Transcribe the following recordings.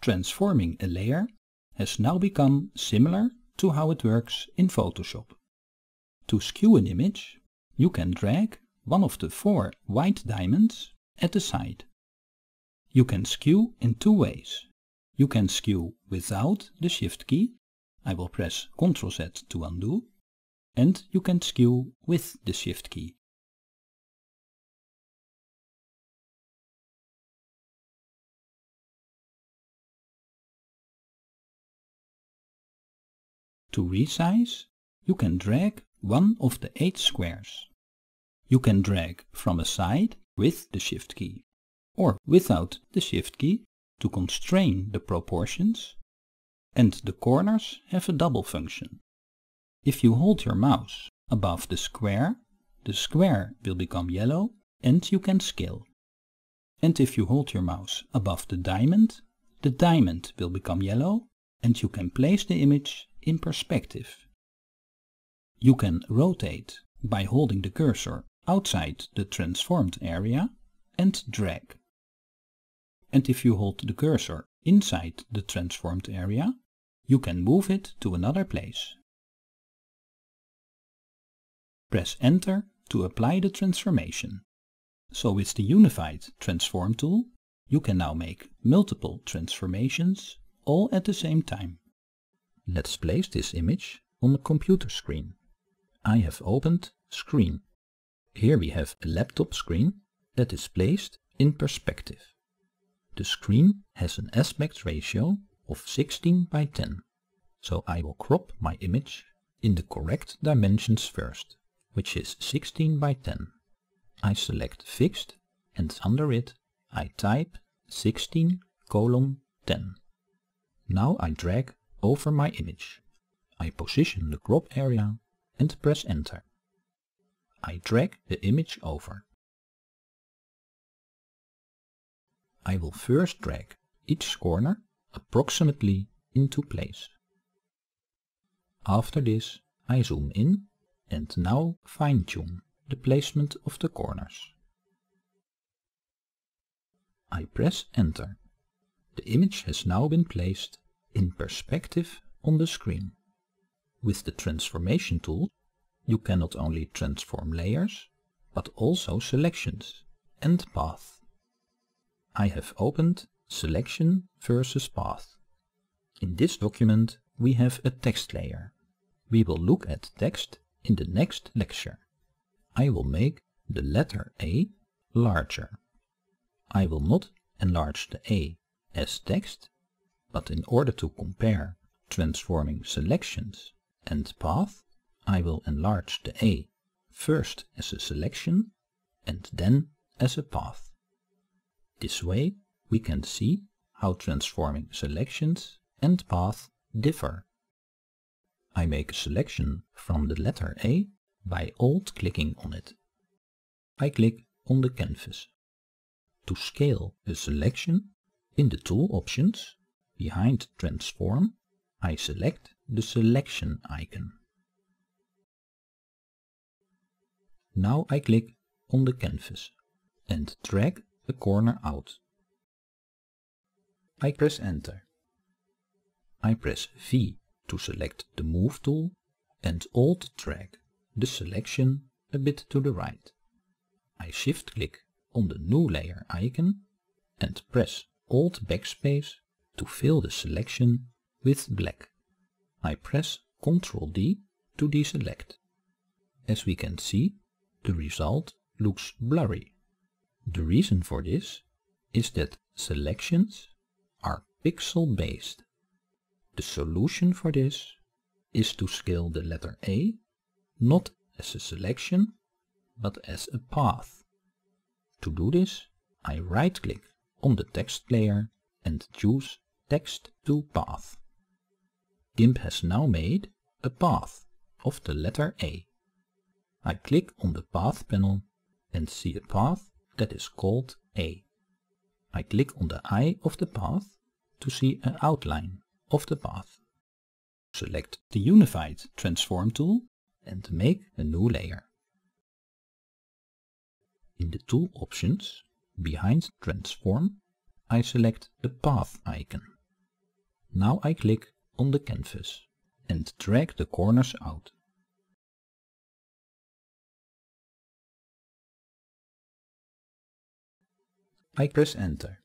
transforming a layer has now become similar to how it works in Photoshop. To skew an image, you can drag one of the four white diamonds at the side. You can skew in two ways. You can skew without the Shift key. I will press Ctrl Z to undo. And you can skew with the Shift key. to resize, you can drag one of the eight squares. You can drag from a side with the Shift key, or without the Shift key to constrain the proportions, and the corners have a double function. If you hold your mouse above the square, the square will become yellow and you can scale. And if you hold your mouse above the diamond, the diamond will become yellow and you can place the image in perspective. You can rotate by holding the cursor outside the transformed area and drag. And if you hold the cursor inside the transformed area, you can move it to another place. Press Enter to apply the transformation. So with the Unified Transform tool, you can now make multiple transformations all at the same time. Let's place this image on a computer screen. I have opened Screen. Here we have a laptop screen that is placed in perspective. The screen has an aspect ratio of 16 by 10, so I will crop my image in the correct dimensions first, which is 16 by 10. I select fixed and under it I type 16 colon 10. Now I drag over my image. I position the crop area and press enter. I drag the image over. I will first drag each corner approximately into place. After this I zoom in and now fine-tune the placement of the corners. I press enter. The image has now been placed in perspective on the screen. With the transformation tool, you can not only transform layers, but also selections and path. I have opened selection versus path. In this document we have a text layer. We will look at text in the next lecture. I will make the letter A larger. I will not enlarge the A as text, but in order to compare transforming selections and path, I will enlarge the A first as a selection and then as a path. This way we can see how transforming selections and path differ. I make a selection from the letter A by alt clicking on it. I click on the canvas. To scale a selection, in the Tool options, behind Transform, I select the Selection icon. Now I click on the canvas and drag the corner out. I press Enter. I press V to select the Move tool and Alt drag the selection a bit to the right. I shift click on the new layer icon and press Alt Backspace to fill the selection with black. I press Ctrl D to deselect. As we can see, the result looks blurry. The reason for this is that selections are pixel based. The solution for this is to scale the letter A not as a selection but as a path. To do this I right click on the text layer and choose text to path. GIMP has now made a path of the letter A. I click on the path panel and see a path that is called A. I click on the eye of the path to see an outline of the path. Select the Unified Transform tool and make a new layer. In the Tool options, Behind Transform, I select the Path icon. Now I click on the canvas and drag the corners out. I press enter.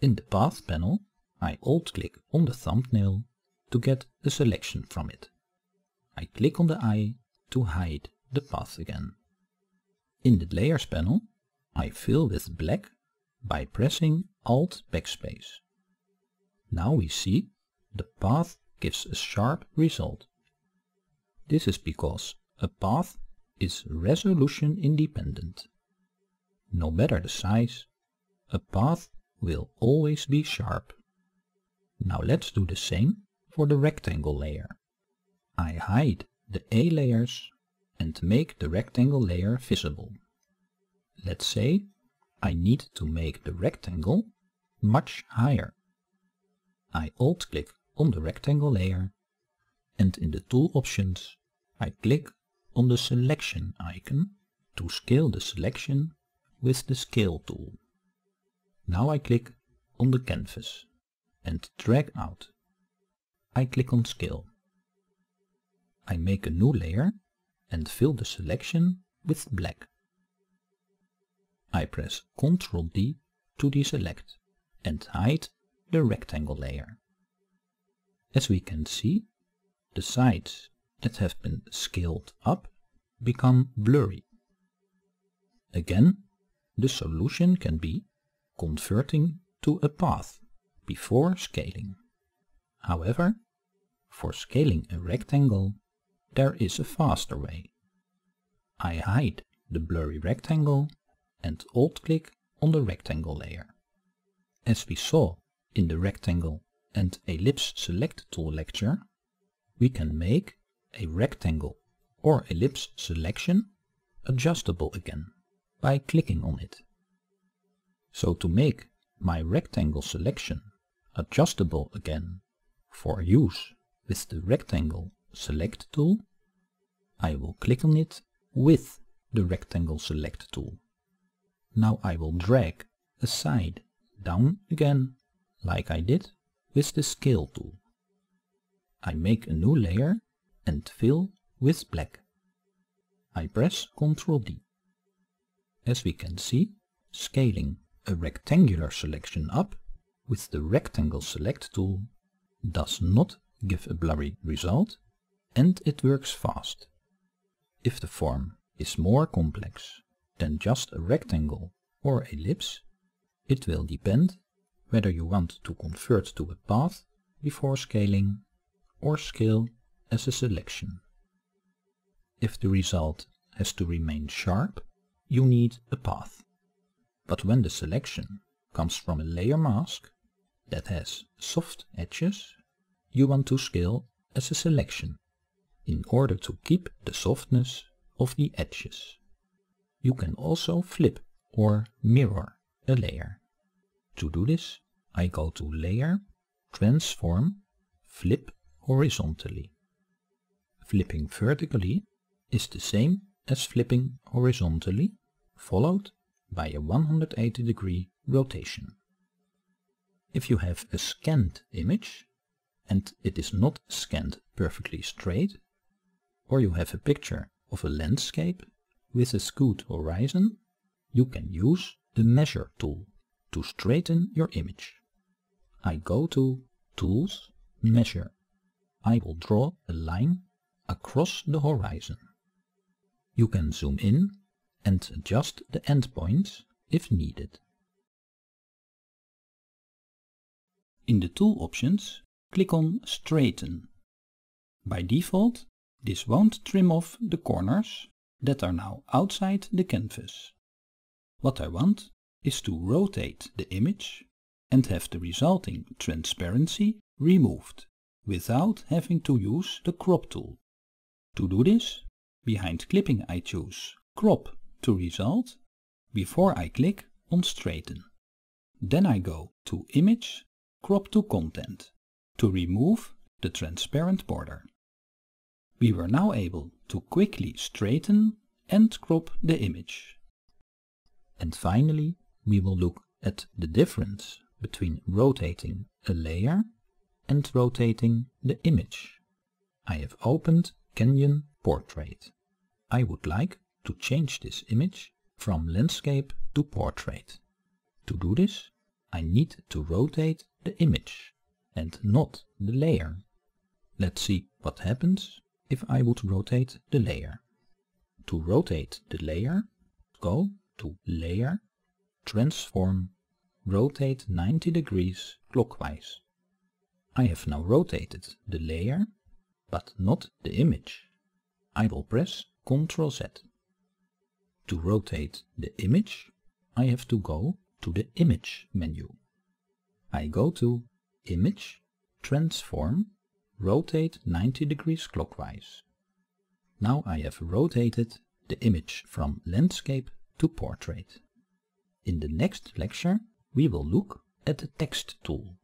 In the path panel, I alt-click on the thumbnail to get a selection from it. I click on the eye to hide the path again. In the layers panel, I fill with black by pressing Alt Backspace. Now we see the path gives a sharp result. This is because a path is resolution independent. No matter the size, a path will always be sharp. Now let's do the same for the rectangle layer. I hide the A layers and make the rectangle layer visible. Let's say I need to make the rectangle much higher. I Alt-click on the rectangle layer and in the tool options I click on the selection icon to scale the selection with the scale tool. Now I click on the canvas and drag out. I click on scale. I make a new layer and fill the selection with black. I press Ctrl D to deselect and hide the rectangle layer. As we can see, the sides that have been scaled up become blurry. Again, the solution can be converting to a path before scaling. However, for scaling a rectangle, there is a faster way. I hide the blurry rectangle and Alt-click on the rectangle layer. As we saw in the rectangle and ellipse select tool lecture, we can make a rectangle or ellipse selection adjustable again by clicking on it. So to make my rectangle selection adjustable again for use with the rectangle select tool, I will click on it with the rectangle select tool. Now I will drag a side down again, like I did with the scale tool. I make a new layer and fill with black. I press Ctrl D. As we can see, scaling a rectangular selection up with the rectangle select tool does not give a blurry result and it works fast. If the form is more complex than just a rectangle or ellipse, it will depend whether you want to convert to a path before scaling or scale as a selection. If the result has to remain sharp, you need a path. But when the selection comes from a layer mask that has soft edges, you want to scale as a selection in order to keep the softness of the edges. You can also flip or mirror a layer. To do this, I go to Layer, Transform, Flip horizontally. Flipping vertically is the same as flipping horizontally, followed by a 180 degree rotation. If you have a scanned image, and it is not scanned perfectly straight, or you have a picture of a landscape, with a skewed horizon, you can use the Measure tool to straighten your image. I go to Tools, Measure. I will draw a line across the horizon. You can zoom in and adjust the endpoints if needed. In the tool options, click on Straighten. By default, this won't trim off the corners, that are now outside the canvas. What I want is to rotate the image and have the resulting transparency removed without having to use the crop tool. To do this, behind clipping I choose crop to result before I click on straighten. Then I go to image, crop to content to remove the transparent border. We were now able to quickly straighten and crop the image. And finally, we will look at the difference between rotating a layer and rotating the image. I have opened Canyon Portrait. I would like to change this image from landscape to portrait. To do this, I need to rotate the image and not the layer. Let's see what happens if I would rotate the layer. To rotate the layer, go to Layer, Transform, Rotate 90 degrees clockwise. I have now rotated the layer, but not the image. I will press Ctrl Z. To rotate the image, I have to go to the Image menu. I go to Image, Transform, rotate 90 degrees clockwise. Now I have rotated the image from landscape to portrait. In the next lecture we will look at the text tool.